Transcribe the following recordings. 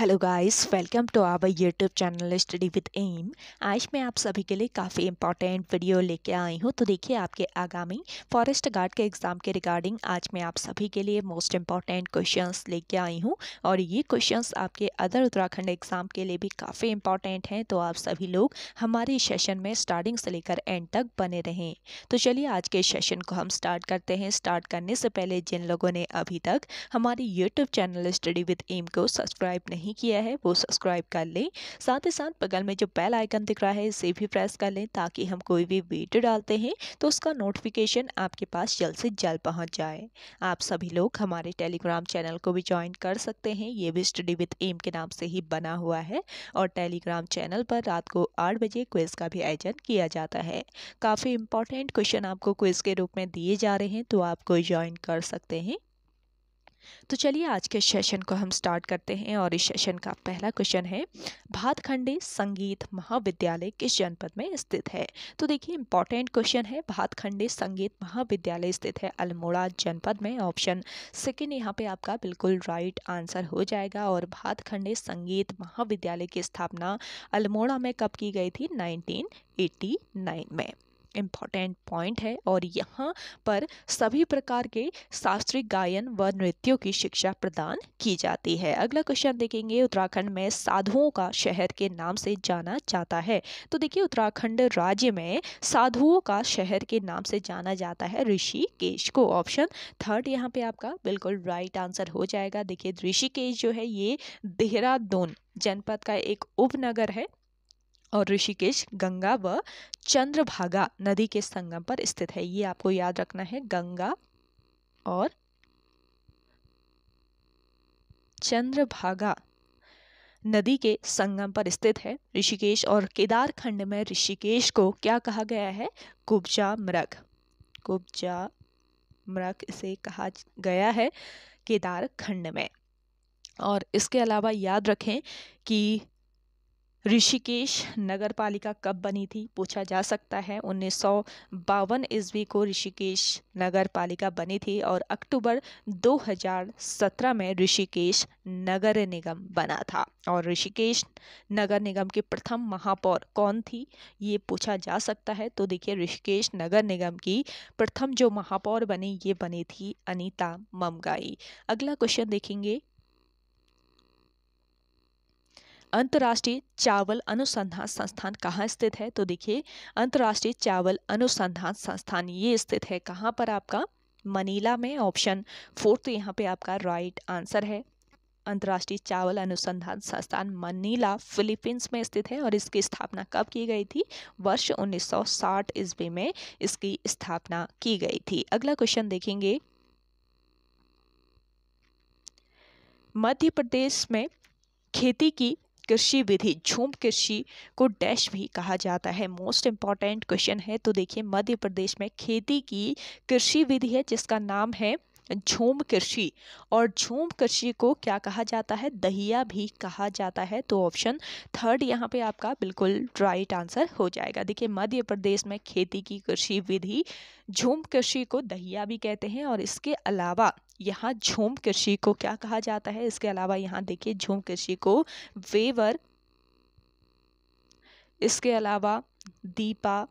Hello guys welcome to our YouTube channel study with M आज मैं आप सभी के लिए काफ़ी इंपॉर्टेंट वीडियो लेके आई हूँ तो देखिए आपके आगामी फॉरेस्ट गार्ड के एग्ज़ाम के रिगार्डिंग आज मैं आप सभी के लिए मोस्ट इंपॉर्टेंट क्वेश्चंस लेके आई हूँ और ये क्वेश्चंस आपके अदर उत्तराखंड एग्ज़ाम के लिए भी काफ़ी इंपॉर्टेंट हैं तो आप सभी लोग हमारे सेशन में स्टार्टिंग से लेकर एंड तक बने रहें तो चलिए आज के सेशन को हम स्टार्ट करते हैं स्टार्ट करने से पहले जिन लोगों ने अभी तक हमारे YouTube channel study with M को सब्सक्राइब नहीं किया है वो सब्सक्राइब कर लें साथ ही साथ बगल में जो बेल आइकन दिख रहा है इसे भी प्रेस कर लें ताकि हम कोई भी वीडियो डालते हैं तो उसका नोटिफिकेशन आपके पास जल्द से जल्द पहुँच जाए आप सभी लोग हमारे टेलीग्राम चैनल को भी ज्वाइन कर सकते हैं ये भी स्टडी विथ एम के नाम से ही बना हुआ है और टेलीग्राम चैनल पर रात को आठ बजे क्विज़ का भी आयोजन किया जाता है काफ़ी इंपॉर्टेंट क्वेश्चन आपको क्विज़ के रूप में दिए जा रहे हैं तो आप कोई ज्वाइन कर सकते हैं तो चलिए आज के सेशन को हम स्टार्ट करते हैं और इस सेशन का पहला क्वेश्चन है भातखंडे संगीत महाविद्यालय किस जनपद में स्थित है तो देखिए इंपॉर्टेंट क्वेश्चन है भातखंडे संगीत महाविद्यालय स्थित है अल्मोड़ा जनपद में ऑप्शन सेकेंड यहाँ पे आपका बिल्कुल राइट आंसर हो जाएगा और भातखंडे संगीत महाविद्यालय की स्थापना अल्मोड़ा में कब की गई थी नाइनटीन में इम्पॉर्टेंट पॉइंट है और यहाँ पर सभी प्रकार के शास्त्रीय गायन व नृत्यों की शिक्षा प्रदान की जाती है अगला क्वेश्चन देखेंगे उत्तराखंड में साधुओं का शहर के नाम से जाना जाता है तो देखिए उत्तराखंड राज्य में साधुओं का शहर के नाम से जाना जाता है ऋषिकेश को ऑप्शन थर्ड यहाँ पे आपका बिल्कुल राइट आंसर हो जाएगा देखिए ऋषिकेश जो है ये देहरादून जनपद का एक उपनगर है और ऋषिकेश गंगा व चंद्रभागा नदी के संगम पर स्थित है ये आपको याद रखना है गंगा और चंद्रभागा नदी के संगम पर स्थित है ऋषिकेश और केदारखंड में ऋषिकेश को क्या कहा गया है कुब्जा मृग कुब्जा मृग इसे कहा गया है केदारखंड में और इसके अलावा याद रखें कि ऋषिकेश नगर पालिका कब बनी थी पूछा जा सकता है उन्नीस सौ बावन ईस्वी को ऋषिकेश नगर पालिका बनी थी और अक्टूबर 2017 में ऋषिकेश नगर निगम बना था और ऋषिकेश नगर निगम की प्रथम महापौर कौन थी ये पूछा जा सकता है तो देखिए ऋषिकेश नगर निगम की प्रथम जो महापौर बनी ये बनी थी अनीता ममगाई अगला क्वेश्चन देखेंगे अंतर्राष्ट्रीय चावल अनुसंधान संस्थान कहाँ स्थित है तो देखिए अंतर्राष्ट्रीय चावल अनुसंधान संस्थान ये स्थित है कहाँ पर आपका मनीला में ऑप्शन फोर्थ तो यहाँ पे आपका राइट आंसर है अंतर्राष्ट्रीय चावल अनुसंधान संस्थान मनीला फिलीपींस में स्थित है और इसकी स्थापना कब की गई थी वर्ष 1960 ईस्वी में इसकी स्थापना की गई थी अगला क्वेश्चन देखेंगे मध्य प्रदेश में खेती की कृषि विधि झूम कृषि को डैश भी कहा जाता है मोस्ट इम्पॉर्टेंट क्वेश्चन है तो देखिए मध्य प्रदेश में खेती की कृषि विधि है जिसका नाम है झूम कृषि और झूम कृषि को क्या कहा जाता है दहिया भी कहा जाता है तो ऑप्शन थर्ड यहाँ पे आपका बिल्कुल राइट आंसर हो जाएगा देखिए मध्य प्रदेश में खेती की कृषि विधि झूम कृषि को दहिया भी कहते हैं और इसके अलावा यहाँ झूम कृषि को क्या कहा जाता है इसके अलावा यहाँ देखिए झूम कृषि को वेवर इसके अलावा दीपा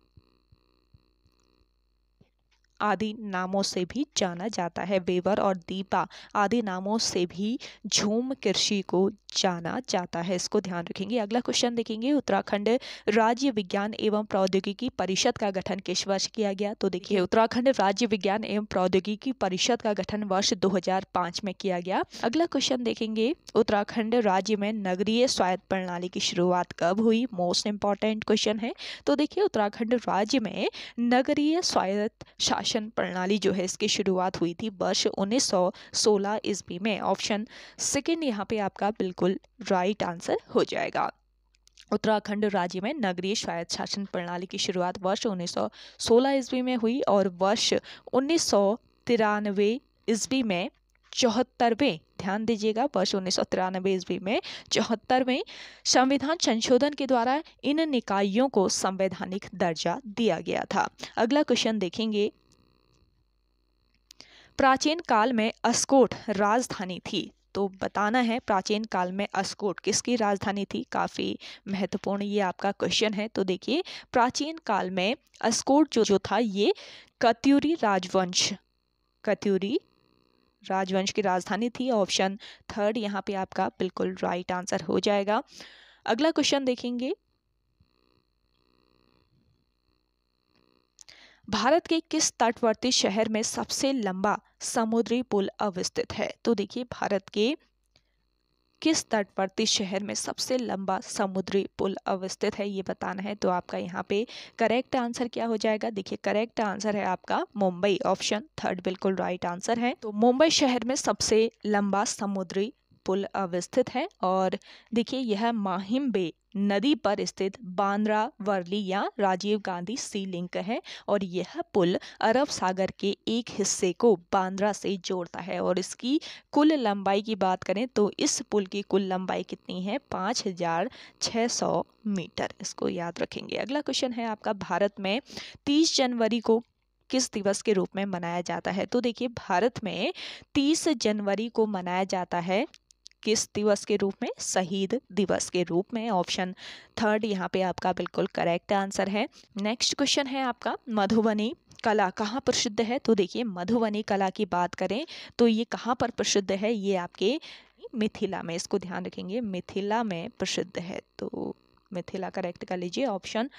आदि नामों से भी जाना जाता है बेवर और दीपा आदि नामों से भी झूम कृषि को जाना जाता है इसको ध्यान रखेंगे अगला क्वेश्चन देखेंगे उत्तराखंड राज्य विज्ञान एवं प्रौद्योगिकी परिषद का गठन किस वर्ष किया गया तो देखिए उत्तराखंड राज्य विज्ञान एवं प्रौद्योगिकी परिषद का गठन वर्ष 2005 में किया गया अगला क्वेश्चन देखेंगे उत्तराखंड राज्य में नगरीय स्वायत्त प्रणाली की शुरुआत कब हुई मोस्ट इम्पॉर्टेंट क्वेश्चन है तो देखिए उत्तराखंड राज्य में नगरीय स्वायत्त शासन शासन प्रणाली जो है इसकी शुरुआत हुई थी वर्ष 1916 सौ ईस्वी में ऑप्शन सेकेंड यहाँ पे आपका बिल्कुल राइट आंसर हो जाएगा उत्तराखंड राज्य में नगरीय स्वायत्त शासन प्रणाली की शुरुआत वर्ष 1916 सौ ईस्वी में हुई और वर्ष उन्नीस ईस्वी में चौहत्तरवें ध्यान दीजिएगा वर्ष उन्नीस सौ तिरानवे ईस्वी में चौहत्तरवें संविधान संशोधन के द्वारा इन निकायों को संवैधानिक दर्जा दिया गया था अगला क्वेश्चन देखेंगे प्राचीन काल में अस्कोट राजधानी थी तो बताना है प्राचीन काल में अस्कोट किसकी राजधानी थी काफ़ी महत्वपूर्ण ये आपका क्वेश्चन है तो देखिए प्राचीन काल में अस्कोट जो जो था ये कत्यूरी राजवंश कत्यूरी राजवंश की राजधानी थी ऑप्शन थर्ड यहाँ पे आपका बिल्कुल राइट आंसर हो जाएगा अगला क्वेश्चन देखेंगे भारत के किस तटवर्ती शहर में सबसे लंबा समुद्री पुल अवस्थित है तो देखिए भारत के किस तटवर्ती शहर में सबसे लंबा समुद्री पुल अवस्थित है ये बताना है तो आपका यहाँ पे करेक्ट आंसर क्या हो जाएगा देखिए करेक्ट आंसर है आपका मुंबई ऑप्शन थर्ड बिल्कुल राइट आंसर है तो मुंबई शहर में सबसे लंबा समुद्री पुल अवस्थित है और देखिए यह माहिम बे नदी पर स्थित बांद्रा वर्ली या राजीव गांधी सी लिंक है और यह पुल अरब सागर के एक हिस्से को बांद्रा से जोड़ता है और इसकी कुल लंबाई की बात करें तो इस पुल की कुल लंबाई कितनी है पाँच हजार छः सौ मीटर इसको याद रखेंगे अगला क्वेश्चन है आपका भारत में तीस जनवरी को किस दिवस के रूप में मनाया जाता है तो देखिए भारत में 30 जनवरी को मनाया जाता है किस दिवस के रूप में शहीद दिवस के रूप में ऑप्शन थर्ड यहाँ पे आपका बिल्कुल करेक्ट आंसर है नेक्स्ट क्वेश्चन है आपका मधुबनी कला कहाँ प्रसिद्ध है तो देखिए मधुबनी कला की बात करें तो ये कहाँ पर प्रसिद्ध है ये आपके मिथिला में इसको ध्यान रखेंगे मिथिला में प्रसिद्ध है तो मिथिला करेक्ट कर लीजिए ऑप्शन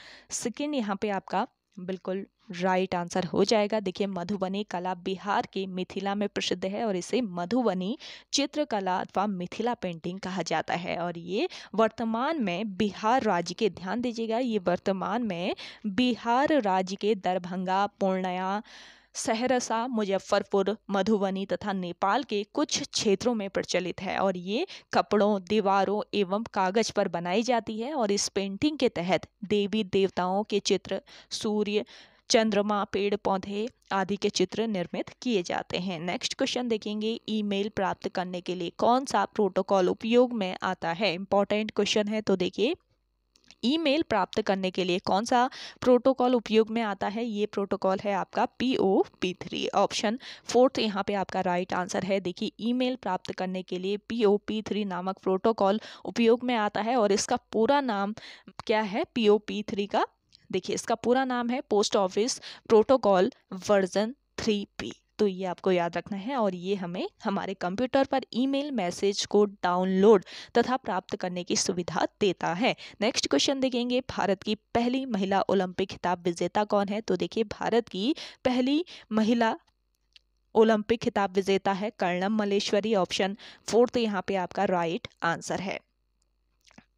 सेकेंड यहाँ पे आपका बिल्कुल राइट आंसर हो जाएगा देखिए मधुबनी कला बिहार के मिथिला में प्रसिद्ध है और इसे मधुबनी चित्रकला अथवा मिथिला पेंटिंग कहा जाता है और ये वर्तमान में बिहार राज्य के ध्यान दीजिएगा ये वर्तमान में बिहार राज्य के दरभंगा पूर्णिया सहरसा मुजफ्फरपुर मधुबनी तथा नेपाल के कुछ क्षेत्रों में प्रचलित है और ये कपड़ों दीवारों एवं कागज पर बनाई जाती है और इस पेंटिंग के तहत देवी देवताओं के चित्र सूर्य चंद्रमा पेड़ पौधे आदि के चित्र निर्मित किए जाते हैं नेक्स्ट क्वेश्चन देखेंगे ईमेल प्राप्त करने के लिए कौन सा प्रोटोकॉल उपयोग में आता है इंपॉर्टेंट क्वेश्चन है तो देखिए ईमेल प्राप्त करने के लिए कौन सा प्रोटोकॉल उपयोग में आता है ये प्रोटोकॉल है आपका P O P three option fourth यहाँ पे आपका राइट आंसर है देखिए ईमेल प्राप्त करने के लिए पी ओ पी थ्री नामक प्रोटोकॉल उपयोग में आता है और इसका पूरा नाम क्या है पी ओ पी थ्री का देखिए इसका पूरा नाम है post office protocol version three P तो ये आपको याद रखना है और ये हमें हमारे कंप्यूटर पर ईमेल मैसेज को डाउनलोड तथा प्राप्त करने की सुविधा देता है नेक्स्ट क्वेश्चन देखेंगे भारत की पहली महिला ओलंपिक खिताब विजेता कौन है तो देखिए भारत की पहली महिला ओलंपिक खिताब विजेता है कर्णम मलेश्वरी ऑप्शन फोर्थ तो यहाँ पे आपका राइट आंसर है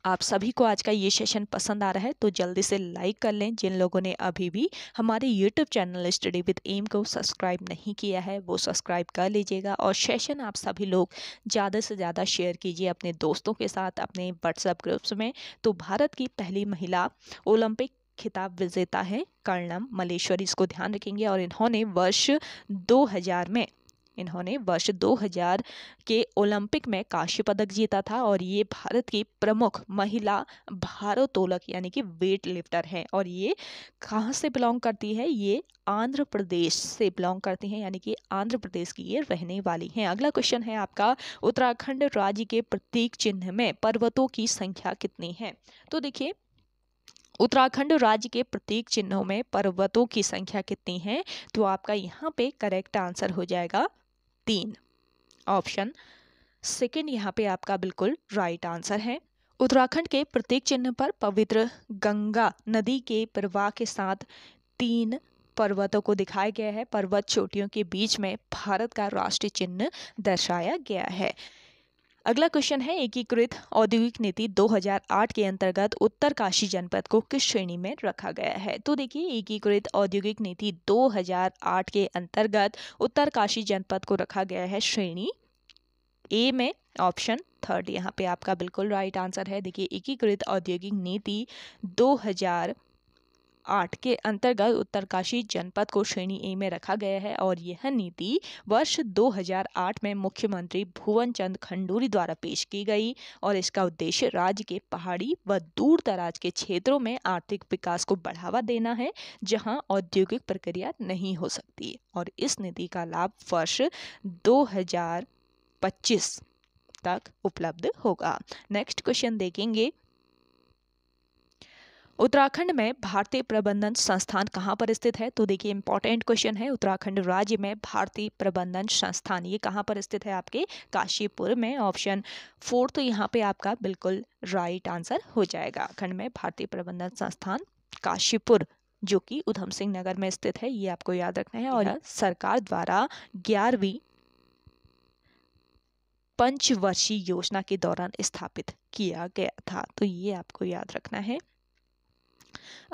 आप सभी को आज का ये सेशन पसंद आ रहा है तो जल्दी से लाइक कर लें जिन लोगों ने अभी भी हमारे YouTube channel study with M को सब्सक्राइब नहीं किया है वो सब्सक्राइब कर लीजिएगा और सेशन आप सभी लोग ज़्यादा से ज़्यादा शेयर कीजिए अपने दोस्तों के साथ अपने व्हाट्सएप ग्रुप्स में तो भारत की पहली महिला ओलंपिक खिताब विजेता है कर्णम मलेश्वरी इसको ध्यान रखेंगे और इन्होंने वर्ष 2000 में इन्होंने वर्ष 2000 के ओलंपिक में कांस्य पदक जीता था और ये भारत की प्रमुख महिला भारोत्तोलक यानी कि वेट लिफ्टर है और ये कहाँ से बिलोंग करती है ये आंध्र प्रदेश से बिलोंग करती हैं यानी कि आंध्र प्रदेश की ये रहने वाली हैं अगला क्वेश्चन है आपका उत्तराखंड राज्य के प्रतीक चिन्ह में पर्वतों की संख्या कितनी है तो देखिए उत्तराखंड राज्य के प्रत्येक चिन्हों में पर्वतों की संख्या कितनी है तो आपका यहाँ पे करेक्ट आंसर हो जाएगा तीन ऑप्शन सेकंड यहाँ पे आपका बिल्कुल राइट आंसर है उत्तराखंड के प्रत्येक चिन्ह पर पवित्र गंगा नदी के प्रवाह के साथ तीन पर्वतों को दिखाया गया है पर्वत चोटियों के बीच में भारत का राष्ट्रीय चिन्ह दर्शाया गया है अगला क्वेश्चन है एकीकृत औद्योगिक नीति 2008 के अंतर्गत उत्तरकाशी जनपद को किस श्रेणी में रखा गया है तो देखिए एकीकृत औद्योगिक नीति 2008 के अंतर्गत उत्तरकाशी जनपद को रखा गया है श्रेणी ए में ऑप्शन थर्ड यहाँ पे आपका बिल्कुल राइट आंसर है देखिए एकीकृत औद्योगिक नीति 2008 आठ के अंतर्गत उत्तरकाशी जनपद को श्रेणी ए में रखा गया है और यह नीति वर्ष 2008 में मुख्यमंत्री भुवन चंद खंडूरी द्वारा पेश की गई और इसका उद्देश्य राज्य के पहाड़ी व दूर दराज के क्षेत्रों में आर्थिक विकास को बढ़ावा देना है जहां औद्योगिक प्रक्रिया नहीं हो सकती और इस नीति का लाभ वर्ष दो तक उपलब्ध होगा नेक्स्ट क्वेश्चन देखेंगे उत्तराखंड में भारतीय प्रबंधन संस्थान कहाँ पर स्थित है तो देखिए इंपॉर्टेंट क्वेश्चन है उत्तराखंड राज्य में भारतीय प्रबंधन संस्थान ये कहाँ पर स्थित है आपके काशीपुर में ऑप्शन फोर तो यहाँ पे आपका बिल्कुल राइट आंसर हो जाएगा खंड में भारतीय प्रबंधन संस्थान काशीपुर जो कि उधम सिंह नगर में स्थित है ये आपको याद रखना है और हाँ। सरकार द्वारा ग्यारहवीं पंचवर्षीय योजना के दौरान स्थापित किया गया था तो ये आपको याद रखना है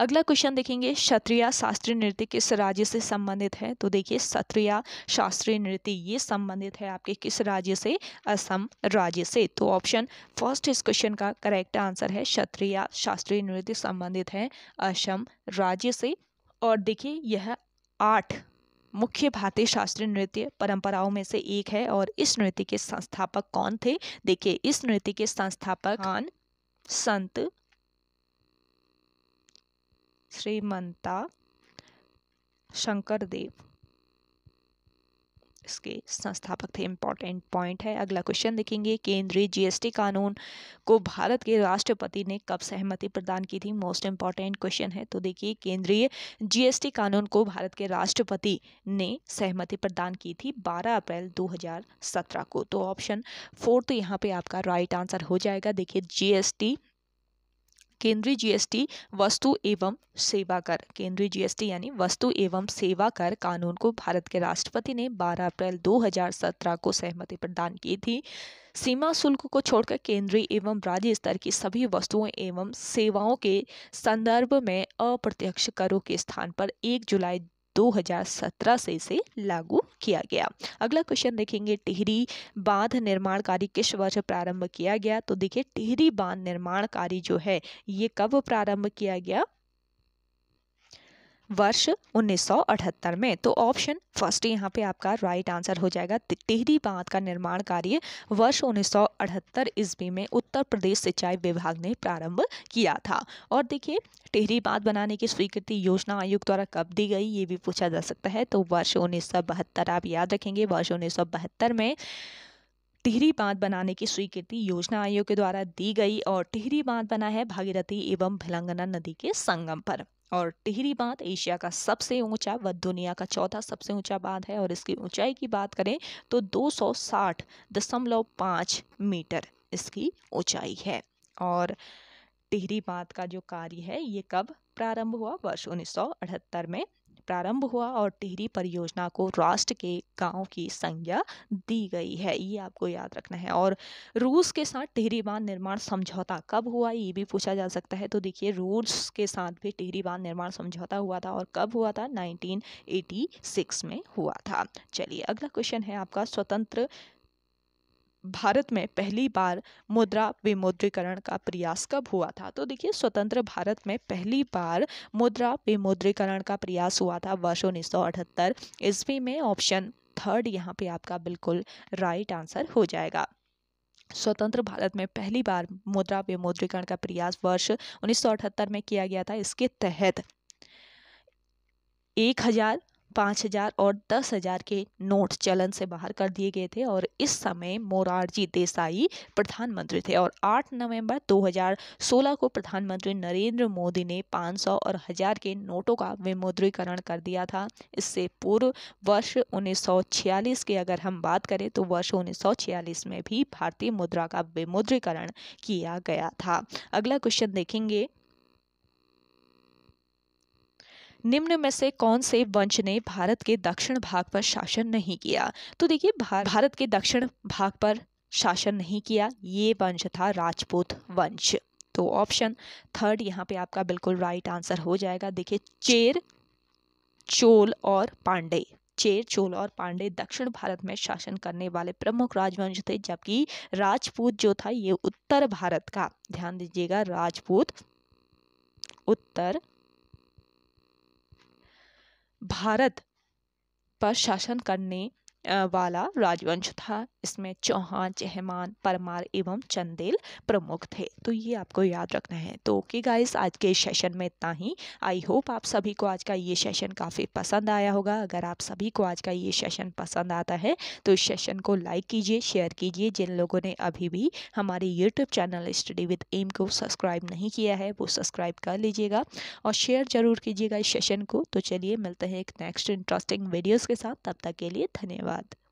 अगला क्वेश्चन देखेंगे क्षत्रिय शास्त्रीय नृत्य किस राज्य से संबंधित है तो देखिए क्षत्रिय शास्त्रीय नृत्य ये संबंधित है आपके किस राज्य से असम राज्य से तो ऑप्शन फर्स्ट इस क्वेश्चन का करेक्ट आंसर है क्षत्रिय शास्त्रीय नृत्य संबंधित है असम राज्य से और देखिए यह आठ मुख्य भारतीय शास्त्रीय नृत्य परंपराओं में से एक है और इस नृत्य के संस्थापक कौन थे देखिए इस नृत्य के संस्थापक हाँ। कौन संत श्रीमंता शंकर देव इसके संस्थापक थे इम्पॉर्टेंट पॉइंट है अगला क्वेश्चन देखेंगे केंद्रीय जीएसटी कानून को भारत के राष्ट्रपति ने कब सहमति प्रदान की थी मोस्ट इम्पॉर्टेंट क्वेश्चन है तो देखिए केंद्रीय जीएसटी कानून को भारत के राष्ट्रपति ने सहमति प्रदान की थी 12 अप्रैल 2017 को तो ऑप्शन फोर्थ तो यहाँ पे आपका राइट आंसर हो जाएगा देखिए जीएसटी केंद्रीय जीएसटी वस्तु एवं सेवा कर केंद्रीय जीएसटी यानी वस्तु एवं सेवा कर कानून को भारत के राष्ट्रपति ने 12 अप्रैल 2017 को सहमति प्रदान की थी सीमा शुल्क को छोड़कर केंद्रीय एवं राज्य स्तर की सभी वस्तुओं एवं सेवाओं के संदर्भ में अप्रत्यक्ष करों के स्थान पर 1 जुलाई 2017 से इसे लागू किया गया अगला क्वेश्चन देखेंगे टिहरी बांध निर्माण कार्य किस वर्ष प्रारंभ किया गया तो देखिए टिहरी बांध निर्माण कार्य जो है ये कब प्रारंभ किया गया वर्ष 1978 में तो ऑप्शन फर्स्ट यहाँ पे आपका राइट आंसर हो जाएगा टेहरी बांध का निर्माण कार्य वर्ष 1978 ईस्वी में उत्तर प्रदेश सिंचाई विभाग ने प्रारंभ किया था और देखिए टेहरी बांध बनाने की स्वीकृति योजना आयोग द्वारा कब दी गई ये भी पूछा जा सकता है तो वर्ष उन्नीस आप याद रखेंगे वर्ष उन्नीस में टिहरी बांध बनाने की स्वीकृति योजना आयोग के द्वारा दी गई और टिहरी बांध बना है भागीरथी एवं भिलंगना नदी के संगम पर और टिहरी बांध एशिया का सबसे ऊंचा व दुनिया का चौथा सबसे ऊंचा बांध है और इसकी ऊंचाई की बात करें तो 260 दशमलव पाँच मीटर इसकी ऊंचाई है और टिहरी बांध का जो कार्य है ये कब प्रारंभ हुआ वर्ष 1978 में प्रारंभ हुआ और टिहरी परियोजना को राष्ट्र के गांव की संज्ञा दी गई है ये आपको याद रखना है और रूस के साथ टिहरी बांध निर्माण समझौता कब हुआ ये भी पूछा जा सकता है तो देखिए रूस के साथ भी टिहरी बांध निर्माण समझौता हुआ था और कब हुआ था नाइनटीन में हुआ था चलिए अगला क्वेश्चन है आपका स्वतंत्र भारत में पहली बार मुद्रा विमुद्रीकरण का प्रयास कब हुआ था तो देखिए स्वतंत्र भारत में पहली बार मुद्रा विमुद्रीकरण का प्रयास हुआ था वर्ष उन्नीस सौ अठहत्तर ईस्वी में ऑप्शन थर्ड यहाँ पे आपका बिल्कुल राइट आंसर हो जाएगा स्वतंत्र भारत में पहली बार मुद्रा विमुद्रीकरण का प्रयास वर्ष अठहत्तर में किया गया था इसके तहत एक हजार पाँच हजार और दस हजार के नोट चलन से बाहर कर दिए गए थे और इस समय मोरारजी देसाई प्रधानमंत्री थे और 8 नवंबर 2016 को प्रधानमंत्री नरेंद्र मोदी ने 500 और हजार के नोटों का विमुद्रीकरण कर दिया था इससे पूर्व वर्ष 1946 की अगर हम बात करें तो वर्ष 1946 में भी भारतीय मुद्रा का विमुद्रीकरण किया गया था अगला क्वेश्चन देखेंगे निम्न में से कौन से वंश ने भारत के दक्षिण भाग पर शासन नहीं किया तो देखिए भारत के दक्षिण भाग पर शासन नहीं किया ये वंश था राजपूत वंश तो ऑप्शन थर्ड यहाँ पे आपका बिल्कुल राइट आंसर हो जाएगा देखिए चेर चोल और पांडे चेर चोल और पांडे दक्षिण भारत में शासन करने वाले प्रमुख राजवंश थे जबकि राजपूत जो था ये उत्तर भारत का ध्यान दीजिएगा राजपूत उत्तर भारत पर शासन करने वाला राजवंश था इसमें चौहान चहमान परमार एवं चंदेल प्रमुख थे तो ये आपको याद रखना है तो ओके गाइस आज के सेशन में इतना ही आई होप आप सभी को आज का ये सेशन काफ़ी पसंद आया होगा अगर आप सभी को आज का ये सेशन पसंद आता है तो इस सेशन को लाइक कीजिए शेयर कीजिए जिन लोगों ने अभी भी हमारे YouTube channel study with M को सब्सक्राइब नहीं किया है वो सब्सक्राइब कर लीजिएगा और शेयर ज़रूर कीजिएगा इस सेशन को तो चलिए मिलते हैं एक नेक्स्ट इंटरेस्टिंग वीडियोज़ के साथ तब तक के लिए धन्यवाद ধন্যবাদ